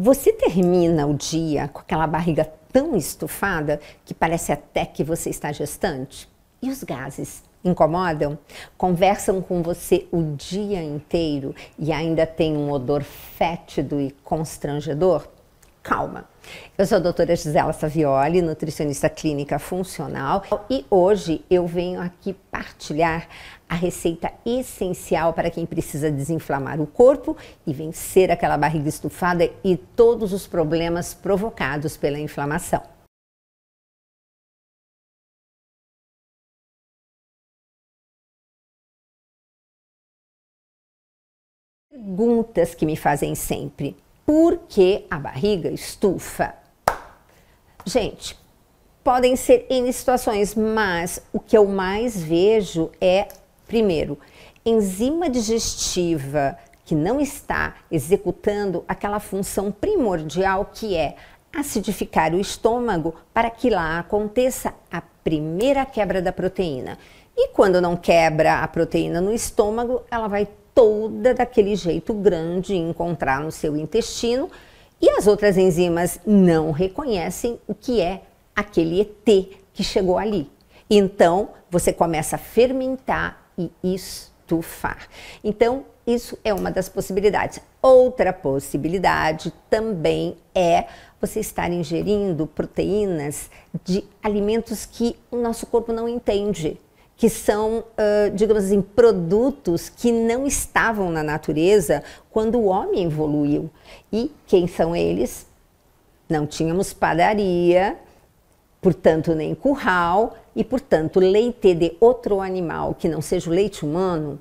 Você termina o dia com aquela barriga tão estufada que parece até que você está gestante? E os gases? Incomodam? Conversam com você o dia inteiro e ainda tem um odor fétido e constrangedor? calma. Eu sou a doutora Gisela Savioli, nutricionista clínica funcional, e hoje eu venho aqui partilhar a receita essencial para quem precisa desinflamar o corpo e vencer aquela barriga estufada e todos os problemas provocados pela inflamação. Perguntas que me fazem sempre porque a barriga estufa. Gente, podem ser em situações, mas o que eu mais vejo é, primeiro, enzima digestiva que não está executando aquela função primordial que é acidificar o estômago para que lá aconteça a primeira quebra da proteína. E quando não quebra a proteína no estômago, ela vai toda daquele jeito grande encontrar no seu intestino e as outras enzimas não reconhecem o que é aquele ET que chegou ali. Então você começa a fermentar e estufar. Então isso é uma das possibilidades. Outra possibilidade também é você estar ingerindo proteínas de alimentos que o nosso corpo não entende que são, uh, digamos assim, produtos que não estavam na natureza quando o homem evoluiu. E quem são eles? Não tínhamos padaria, portanto, nem curral, e, portanto, leite de outro animal que não seja o leite humano,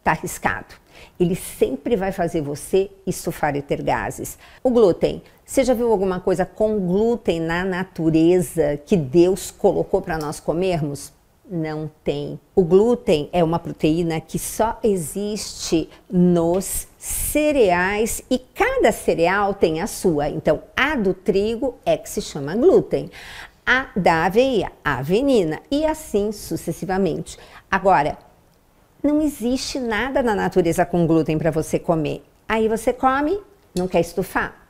está arriscado. Ele sempre vai fazer você ter gases. O glúten. Você já viu alguma coisa com glúten na natureza que Deus colocou para nós comermos? Não tem. O glúten é uma proteína que só existe nos cereais e cada cereal tem a sua. Então, a do trigo é que se chama glúten, a da aveia, a avenina e assim sucessivamente. Agora, não existe nada na natureza com glúten para você comer. Aí você come, não quer estufar?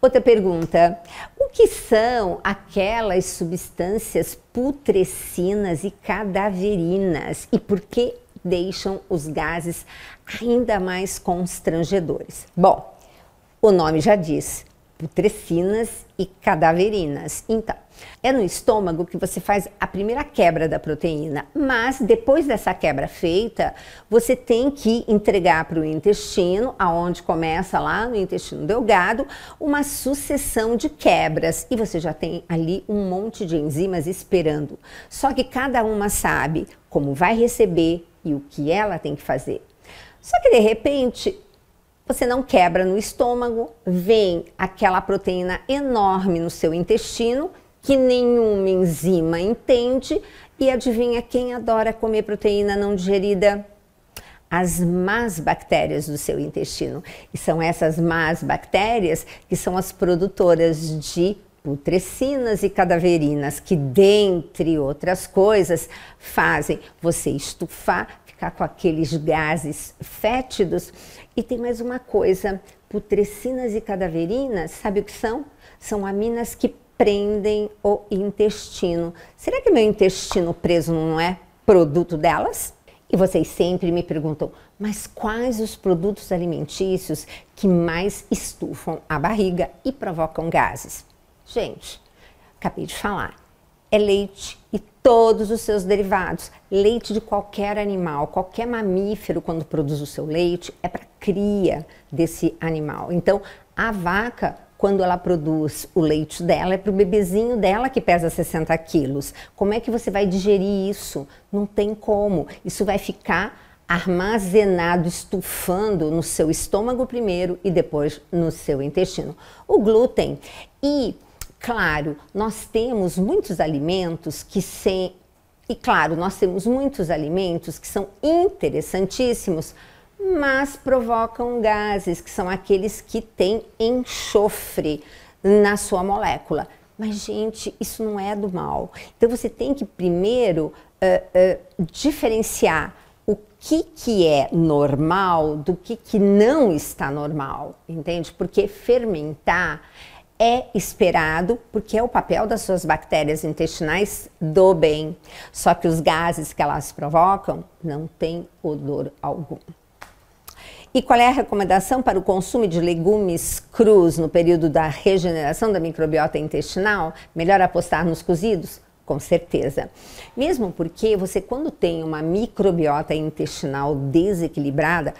Outra pergunta: o que são aquelas substâncias putrecinas e cadaverinas e por que deixam os gases ainda mais constrangedores? Bom, o nome já diz: putrecinas e cadaverinas. Então, é no estômago que você faz a primeira quebra da proteína, mas depois dessa quebra feita, você tem que entregar para o intestino, aonde começa lá no intestino delgado, uma sucessão de quebras e você já tem ali um monte de enzimas esperando. Só que cada uma sabe como vai receber e o que ela tem que fazer. Só que de repente você não quebra no estômago, vem aquela proteína enorme no seu intestino que nenhuma enzima entende. E adivinha quem adora comer proteína não digerida? as más bactérias do seu intestino. E são essas más bactérias que são as produtoras de putrecinas e cadaverinas, que, dentre outras coisas, fazem você estufar, ficar com aqueles gases fétidos. E tem mais uma coisa: putrecinas e cadaverinas, sabe o que são? São aminas que prendem o intestino. Será que meu intestino preso não é produto delas? E vocês sempre me perguntam, mas quais os produtos alimentícios que mais estufam a barriga e provocam gases? Gente, acabei de falar, é leite e todos os seus derivados. Leite de qualquer animal, qualquer mamífero, quando produz o seu leite, é para cria desse animal. Então, a vaca quando ela produz o leite dela, é para o bebezinho dela que pesa 60 quilos. Como é que você vai digerir isso? Não tem como. Isso vai ficar armazenado, estufando no seu estômago primeiro e depois no seu intestino. O glúten. E, claro, nós temos muitos alimentos que sem. E claro, nós temos muitos alimentos que são interessantíssimos mas provocam gases, que são aqueles que têm enxofre na sua molécula. Mas, gente, isso não é do mal. Então, você tem que primeiro uh, uh, diferenciar o que, que é normal do que, que não está normal, entende? Porque fermentar é esperado, porque é o papel das suas bactérias intestinais do bem. Só que os gases que elas provocam não têm odor algum. E qual é a recomendação para o consumo de legumes crus no período da regeneração da microbiota intestinal? Melhor apostar nos cozidos? Com certeza. Mesmo porque você, quando tem uma microbiota intestinal desequilibrada,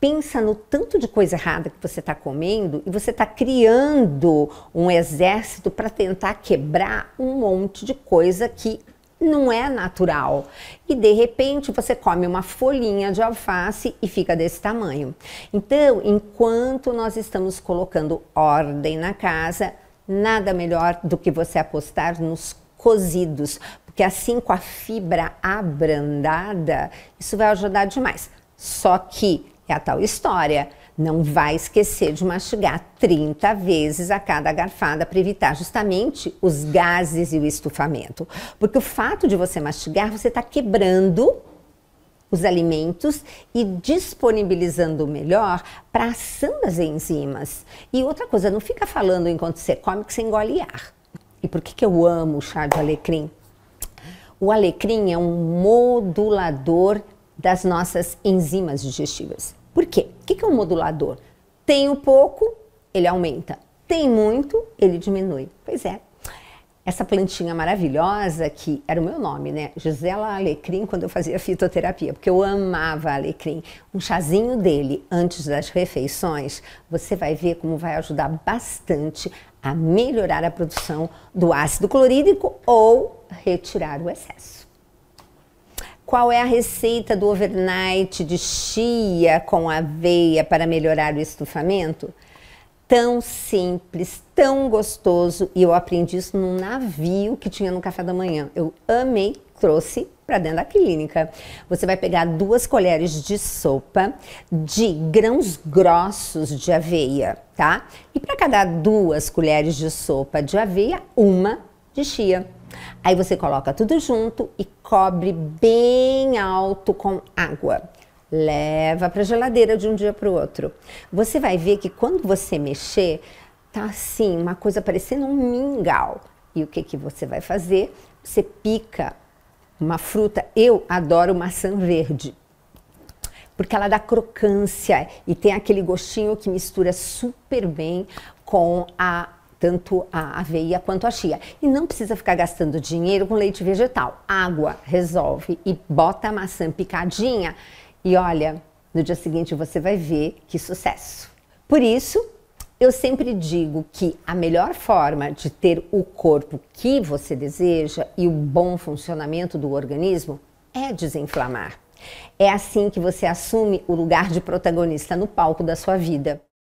pensa no tanto de coisa errada que você está comendo e você está criando um exército para tentar quebrar um monte de coisa que não é natural. E de repente você come uma folhinha de alface e fica desse tamanho. Então, enquanto nós estamos colocando ordem na casa, nada melhor do que você apostar nos cozidos, porque assim com a fibra abrandada, isso vai ajudar demais. Só que é a tal história não vai esquecer de mastigar 30 vezes a cada garfada para evitar justamente os gases e o estufamento. Porque o fato de você mastigar, você está quebrando os alimentos e disponibilizando melhor para a ação das enzimas. E outra coisa, não fica falando enquanto você come que você engole ar. E por que, que eu amo o chá de alecrim? O alecrim é um modulador das nossas enzimas digestivas. Por quê? O que é um modulador? Tem um pouco, ele aumenta. Tem muito, ele diminui. Pois é. Essa plantinha maravilhosa, que era o meu nome, né? Gisela Alecrim, quando eu fazia fitoterapia, porque eu amava alecrim. Um chazinho dele antes das refeições, você vai ver como vai ajudar bastante a melhorar a produção do ácido clorídrico ou retirar o excesso. Qual é a receita do overnight de chia com aveia para melhorar o estufamento? Tão simples, tão gostoso e eu aprendi isso num navio que tinha no café da manhã. Eu amei, trouxe para dentro da clínica. Você vai pegar duas colheres de sopa de grãos grossos de aveia, tá? E para cada duas colheres de sopa de aveia, uma de chia. Aí você coloca tudo junto e cobre bem alto com água. Leva para a geladeira de um dia para o outro. Você vai ver que quando você mexer, tá assim, uma coisa parecendo um mingau. E o que, que você vai fazer? Você pica uma fruta. Eu adoro maçã verde, porque ela dá crocância e tem aquele gostinho que mistura super bem com a tanto a aveia quanto a chia. E não precisa ficar gastando dinheiro com leite vegetal. Água resolve e bota a maçã picadinha e olha, no dia seguinte você vai ver que sucesso. Por isso, eu sempre digo que a melhor forma de ter o corpo que você deseja e o bom funcionamento do organismo é desinflamar. É assim que você assume o lugar de protagonista no palco da sua vida.